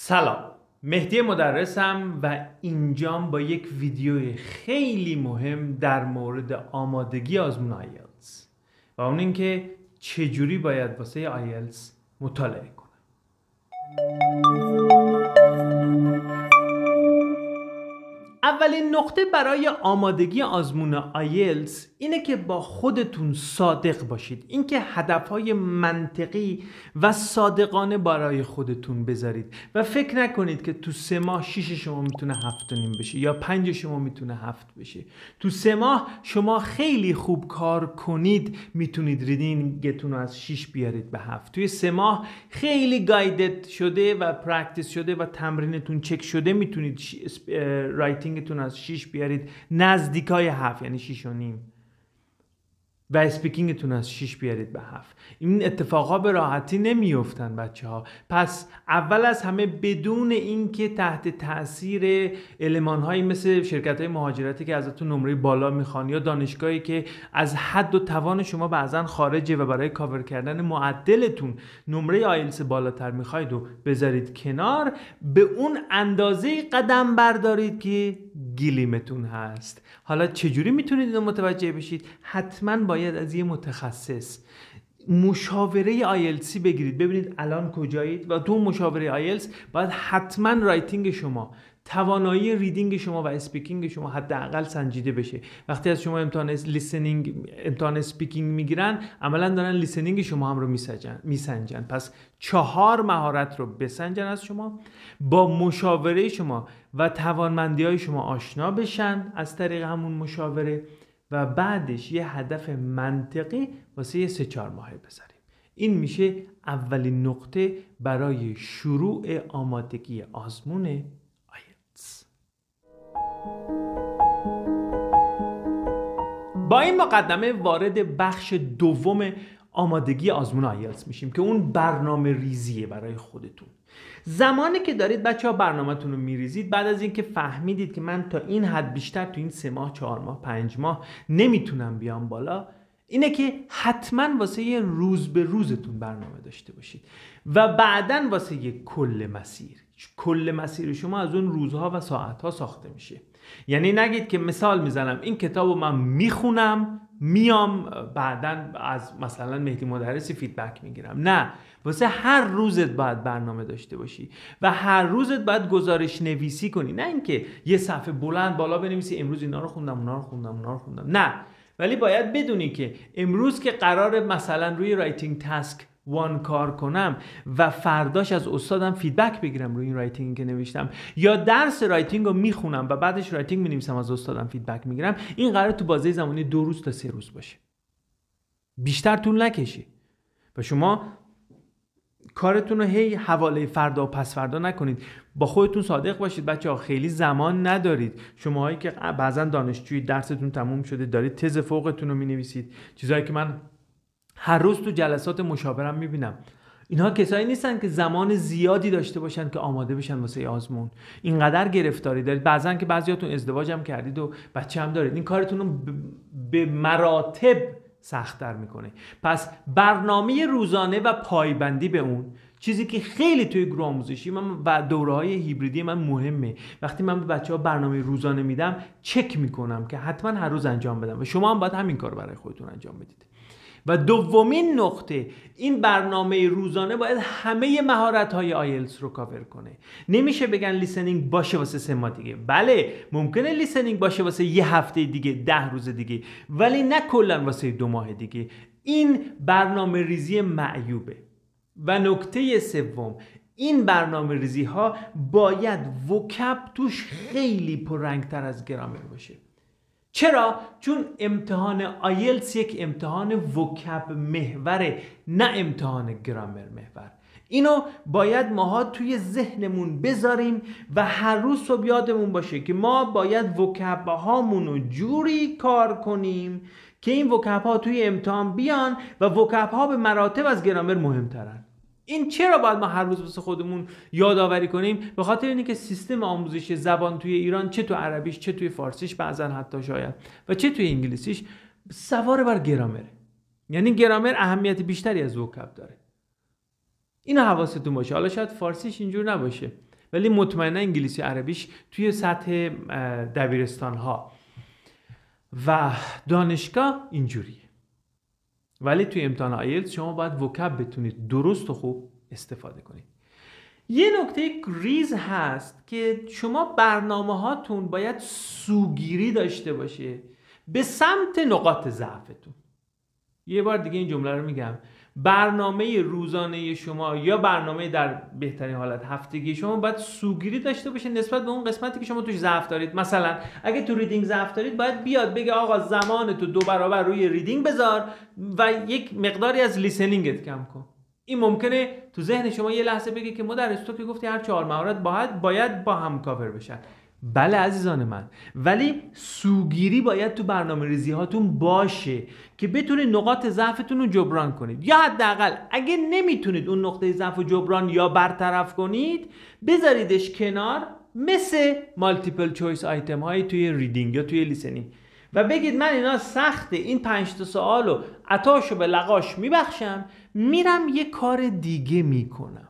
سلام مهدی مدرسم و اینجام با یک ویدیو خیلی مهم در مورد آمادگی آزمون آیلتس و اون اینکه چجوری باید واسه آیلتس مطالعه کنم اولین نقطه برای آمادگی آزمون آیلتس اینه که با خودتون صادق باشید اینکه هدفهای منطقی و صادقانه برای خودتون بذارید و فکر نکنید که تو سه ماه شیش شما میتونه هفت نیم بشه یا پنج شما میتونه هفت بشه تو سه ماه شما خیلی خوب کار کنید میتونید ریدینگتون رو از شیش بیارید به هفت توی سه ماه خیلی گایدت شده و پرکتیس شده و تمرینتون چک شده میتونید رایتینگ رنگتون از 6 بیارید نزدیکای 7 یعنی 6 و نیم و اسپیکینگتون از 6 بیارید به 7 این اتفاقا به راحتی نمیفتن بچه ها پس اول از همه بدون اینکه تحت تاثیر علمان هایی مثل شرکت های مهاجرتی که ازتون نمره بالا میخوان یا دانشگاهی که از حد و توان شما بعضا خارجه و برای کاور کردن معدلتون نمره آیلس بالاتر میخواید و بذارید کنار به اون اندازه قدم بردارید که گلیمتون هست حالا چجوری میتونید متوجه بشید حتما با باید از یه متخصص مشاوره آیلسی بگیرید ببینید الان کجایید و تو مشاوره آیلس باید حتما رایتینگ شما توانایی ریدینگ شما و اسپیکینگ شما حداقل سنجیده بشه وقتی از شما امتحان لیسنینگ امتحان اسپیکینگ میگیرن عملا دارن لیسنینگ شما هم رو میسنجن میسنجن پس چهار مهارت رو بسنجن از شما با مشاوره شما و توانمندی های شما آشنا بشن از طریق همون مشاوره و بعدش یه هدف منطقی واسه یه سه چهار ماهه بذاریم این میشه اولین نقطه برای شروع آمادگی آزمون آیلتس با این مقدمه وارد بخش دوم آمادگی آزمون آیلتس میشیم که اون برنامه ریزیه برای خودتون زمانی که دارید بچه ها برنامهتون رو میریزید بعد از اینکه فهمیدید که من تا این حد بیشتر تو این سه ماه چهار ماه پنج ماه نمیتونم بیام بالا اینه که حتما واسه یه روز به روزتون برنامه داشته باشید و بعدا واسه یه کل مسیر کل مسیر شما از اون روزها و ساعتها ساخته میشه یعنی نگید که مثال میزنم این کتاب رو من میخونم میام بعدا از مثلا مهدی مدرسی فیدبک میگیرم نه واسه هر روزت باید برنامه داشته باشی و هر روزت باید گزارش نویسی کنی نه اینکه یه صفحه بلند بالا بنویسی امروز اینا رو خوندم اونا رو خوندم اونا رو خوندم نه ولی باید بدونی که امروز که قرار مثلا روی رایتینگ تسک وان کار کنم و فرداش از استادم فیدبک بگیرم روی این رایتینگ که نوشتم یا درس رایتینگ رو میخونم و بعدش رایتینگ مینویسم از استادم فیدبک میگیرم این قرار تو بازه زمانی دو روز تا سه روز باشه بیشتر طول نکشه و شما کارتون رو هی حواله فردا و پس فردا نکنید با خودتون صادق باشید بچه ها خیلی زمان ندارید شماهایی که بعضا دانشجوی درستون تموم شده دارید تز فوقتون رو می نویسید چیزهایی که من هر روز تو جلسات مشاورم میبینم اینها کسایی نیستن که زمان زیادی داشته باشن که آماده بشن واسه آزمون اینقدر گرفتاری دارید بعضا که بعضیاتون ازدواج هم کردید و بچه هم دارید این کارتون رو به مراتب سختتر میکنه پس برنامه روزانه و پایبندی به اون چیزی که خیلی توی گروه آموزشی من و دوره های هیبریدی من مهمه وقتی من به بچه ها برنامه روزانه میدم چک میکنم که حتما هر روز انجام بدم و شما هم باید همین کار برای خودتون انجام بدید و دومین نقطه این برنامه روزانه باید همه مهارت های آیلتس رو کاور کنه نمیشه بگن لیسنینگ باشه واسه سه ماه دیگه بله ممکنه لیسنینگ باشه واسه یه هفته دیگه ده روز دیگه ولی نه کلا واسه دو ماه دیگه این برنامه ریزی معیوبه و نکته سوم این برنامه ریزی ها باید وکب توش خیلی تر از گرامر باشه چرا؟ چون امتحان آیلتس یک امتحان وکب محور نه امتحان گرامر محور اینو باید ماها توی ذهنمون بذاریم و هر روز صبح یادمون باشه که ما باید وکبه هامون رو جوری کار کنیم که این وکب ها توی امتحان بیان و وکب ها به مراتب از گرامر مهمترن این چرا باید ما هر روز واسه خودمون یادآوری کنیم به خاطر که سیستم آموزش زبان توی ایران چه تو عربیش چه توی فارسیش بعضا حتی شاید و چه توی انگلیسیش سوار بر گرامره یعنی گرامر اهمیت بیشتری از وکب داره اینو حواستون باشه حالا شاید فارسیش اینجور نباشه ولی مطمئنا انگلیسی عربیش توی سطح دبیرستان ها و دانشگاه اینجوریه ولی توی امتحان آیلتس شما باید وکب بتونید درست و خوب استفاده کنید یه نکته ریز هست که شما برنامه هاتون باید سوگیری داشته باشه به سمت نقاط ضعفتون یه بار دیگه این جمله رو میگم برنامه روزانه شما یا برنامه در بهترین حالت هفتگی شما باید سوگیری داشته باشه نسبت به اون قسمتی که شما توش ضعف دارید مثلا اگه تو ریدینگ ضعف دارید باید بیاد بگه آقا زمان تو دو برابر روی ریدینگ بذار و یک مقداری از لیسنینگت کم کن این ممکنه تو ذهن شما یه لحظه بگه که ما تو که گفتی هر چهار مهارت باید باید با هم کاور بشن بله عزیزان من ولی سوگیری باید تو برنامه ریزی هاتون باشه که بتونید نقاط ضعفتون رو جبران کنید یا حداقل اگه نمیتونید اون نقطه ضعف رو جبران یا برطرف کنید بذاریدش کنار مثل مالتیپل چویس آیتم های توی ریدینگ یا توی لیسنینگ و بگید من اینا سخته این پنج تا سوالو عطاشو به لقاش میبخشم میرم یه کار دیگه میکنم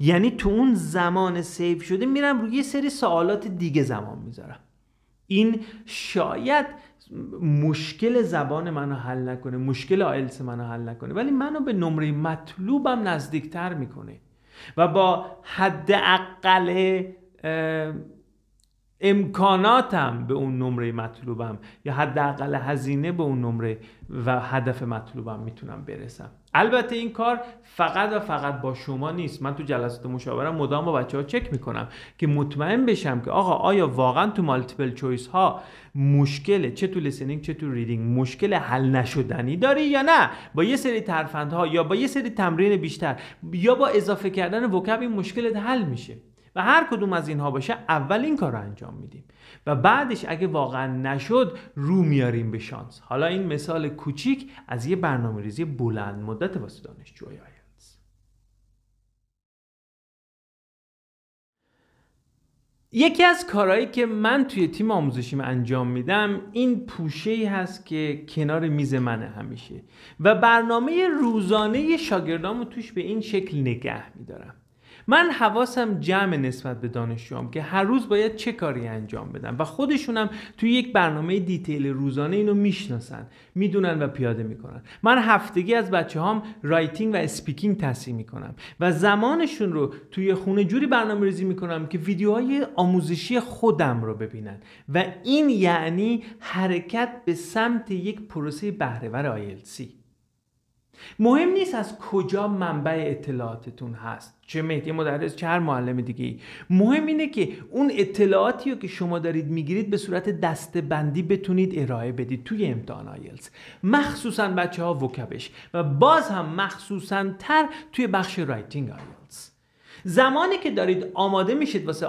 یعنی تو اون زمان سیو شده میرم روی یه سری سوالات دیگه زمان میذارم این شاید مشکل زبان منو حل نکنه مشکل آیلتس منو حل نکنه ولی منو به نمره مطلوبم نزدیکتر میکنه و با حد اقل امکاناتم به اون نمره مطلوبم یا حداقل هزینه به اون نمره و هدف مطلوبم میتونم برسم البته این کار فقط و فقط با شما نیست من تو جلسات مشاورم مدام با بچه ها چک میکنم که مطمئن بشم که آقا آیا واقعا تو مالتیپل چویس ها مشکل چه تو لسنینگ چه تو ریدینگ مشکل حل نشدنی داری یا نه با یه سری ترفندها یا با یه سری تمرین بیشتر یا با اضافه کردن وکب این مشکلت حل میشه و هر کدوم از اینها باشه اول این کار رو انجام میدیم و بعدش اگه واقعا نشد رو میاریم به شانس حالا این مثال کوچیک از یه برنامه ریزی بلند مدت واسه دانشجوهای یکی از کارهایی که من توی تیم آموزشیم انجام میدم این پوشه ای هست که کنار میز منه همیشه و برنامه روزانه شاگردامو توش به این شکل نگه میدارم من حواسم جمع نسبت به دانشجوام که هر روز باید چه کاری انجام بدم و خودشونم توی یک برنامه دیتیل روزانه اینو میشناسن میدونن و پیاده میکنن من هفتگی از بچه هام رایتینگ و اسپیکینگ تصمیم میکنم و زمانشون رو توی خونه جوری برنامه ریزی میکنم که ویدیوهای آموزشی خودم رو ببینن و این یعنی حرکت به سمت یک پروسه بهرهور آیلسی مهم نیست از کجا منبع اطلاعاتتون هست چه مهدی مدرس چه هر معلم دیگه ای مهم اینه که اون اطلاعاتی رو که شما دارید میگیرید به صورت بندی بتونید ارائه بدید توی امتحان آیلتس مخصوصا بچه ها وکبش و باز هم مخصوصا تر توی بخش رایتینگ آیلتس زمانی که دارید آماده میشید واسه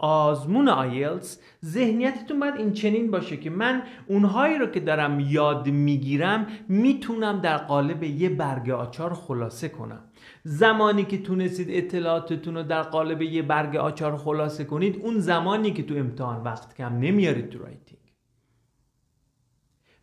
آزمون آیلتس ذهنیتتون باید این چنین باشه که من اونهایی رو که دارم یاد میگیرم میتونم در قالب یه برگ آچار خلاصه کنم زمانی که تونستید اطلاعاتتون رو در قالب یه برگ آچار خلاصه کنید اون زمانی که تو امتحان وقت کم نمیارید تو رایتی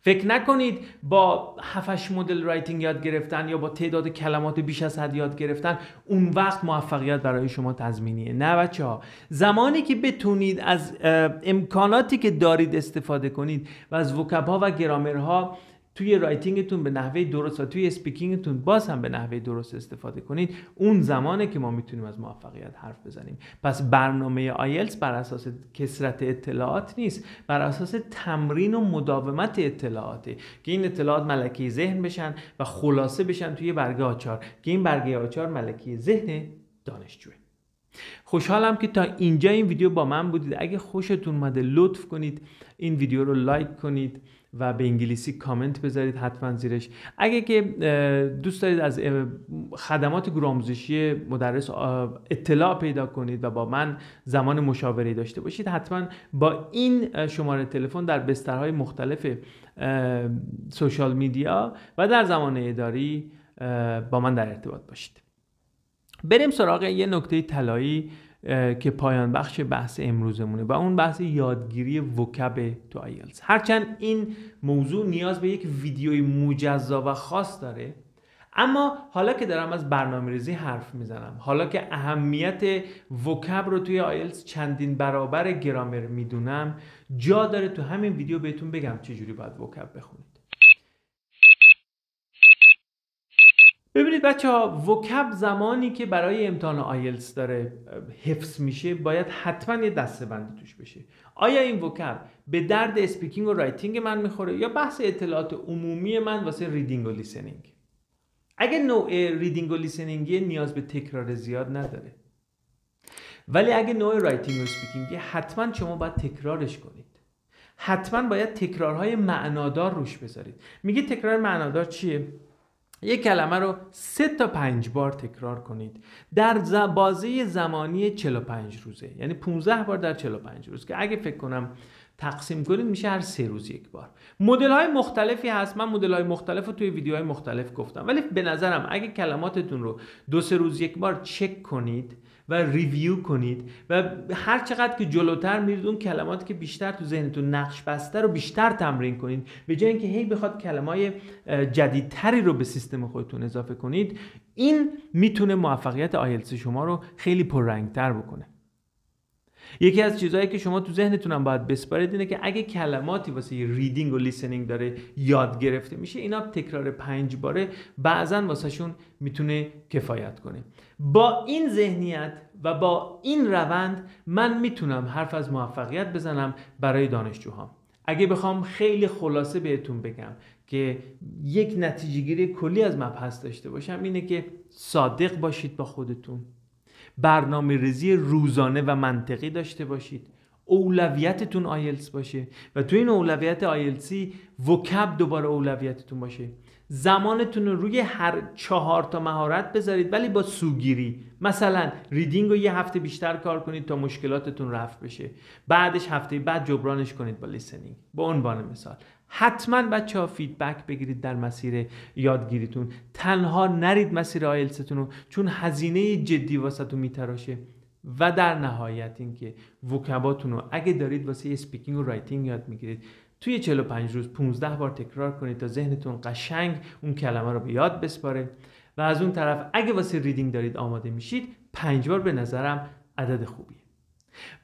فکر نکنید با 7 مدل رایتینگ یاد گرفتن یا با تعداد کلمات بیش از حد یاد گرفتن اون وقت موفقیت برای شما تضمینیه نه بچه ها زمانی که بتونید از امکاناتی که دارید استفاده کنید و از ها و گرامرها توی رایتینگتون به نحوه درست و توی اسپیکینگتون باز هم به نحوه درست استفاده کنید اون زمانه که ما میتونیم از موفقیت حرف بزنیم پس برنامه آیلتس بر اساس کسرت اطلاعات نیست بر اساس تمرین و مداومت اطلاعاته که این اطلاعات ملکه ذهن بشن و خلاصه بشن توی برگه آچار که این برگه آچار ملکه ذهن دانشجوه خوشحالم که تا اینجا این ویدیو با من بودید اگه خوشتون اومده لطف کنید این ویدیو رو لایک کنید و به انگلیسی کامنت بذارید حتما زیرش اگه که دوست دارید از خدمات گروه آموزشی مدرس اطلاع پیدا کنید و با من زمان مشاوره داشته باشید حتما با این شماره تلفن در بسترهای مختلف سوشال میدیا و در زمان اداری با من در ارتباط باشید بریم سراغ یه نکته طلایی که پایان بخش بحث امروزمونه و اون بحث یادگیری وکب تو آیلز هرچند این موضوع نیاز به یک ویدیوی مجزا و خاص داره اما حالا که دارم از برنامه ریزی حرف میزنم حالا که اهمیت وکب رو توی آیلز چندین برابر گرامر میدونم جا داره تو همین ویدیو بهتون بگم چجوری باید وکب بخونید ببینید بچه ها وکب زمانی که برای امتحان آیلتس داره حفظ میشه باید حتما یه دسته بندی توش بشه آیا این وکب به درد اسپیکینگ و رایتینگ من میخوره یا بحث اطلاعات عمومی من واسه ریدینگ و لیسنینگ اگه نوع ریدینگ و لیسنینگی نیاز به تکرار زیاد نداره ولی اگه نوع رایتینگ و اسپیکینگی حتما شما باید تکرارش کنید حتما باید تکرارهای معنادار روش بذارید میگه تکرار معنادار چیه یک کلمه رو سه تا پنج بار تکرار کنید در بازه زمانی 45 روزه یعنی 15 بار در 45 روز که اگه فکر کنم تقسیم کنید میشه هر سه روز یک بار مدل های مختلفی هست من مدل های مختلف رو توی های مختلف گفتم ولی به نظرم اگه کلماتتون رو دو سه روز یک بار چک کنید و ریویو کنید و هر چقدر که جلوتر میرید اون کلماتی که بیشتر تو ذهنتون نقش بسته رو بیشتر تمرین کنید به جای اینکه هی بخواد کلمای جدیدتری رو به سیستم خودتون اضافه کنید این میتونه موفقیت آیلتس شما رو خیلی پررنگتر بکنه یکی از چیزهایی که شما تو ذهنتونم باید بسپارید اینه که اگه کلماتی واسه ریدینگ و لیسنینگ داره یاد گرفته میشه اینا تکرار پنج باره بعضا واسه شون میتونه کفایت کنه با این ذهنیت و با این روند من میتونم حرف از موفقیت بزنم برای دانشجوها اگه بخوام خیلی خلاصه بهتون بگم که یک نتیجهگیری کلی از مبحث داشته باشم اینه که صادق باشید با خودتون برنامه ریزی روزانه و منطقی داشته باشید اولویتتون آیلتس باشه و تو این اولویت آیلسی وکب دوباره اولویتتون باشه زمانتون رو روی هر چهار تا مهارت بذارید ولی با سوگیری مثلا ریدینگ رو یه هفته بیشتر کار کنید تا مشکلاتتون رفت بشه بعدش هفته بعد جبرانش کنید با لیسنینگ به عنوان مثال حتما بچه ها فیدبک بگیرید در مسیر یادگیریتون تنها نرید مسیر آیلتستون رو چون هزینه جدی واسطون میتراشه و در نهایت اینکه وکباتون رو اگه دارید واسه اسپیکینگ و رایتینگ یاد میگیرید توی 45 روز 15 بار تکرار کنید تا ذهنتون قشنگ اون کلمه رو به یاد بسپاره و از اون طرف اگه واسه ریدینگ دارید آماده میشید پنج بار به نظرم عدد خوبیه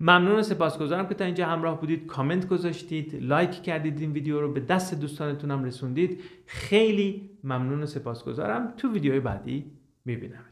ممنون و سپاسگزارم که تا اینجا همراه بودید کامنت گذاشتید لایک کردید این ویدیو رو به دست دوستانتونم رسوندید خیلی ممنون و سپاسگزارم تو ویدیوی بعدی میبینم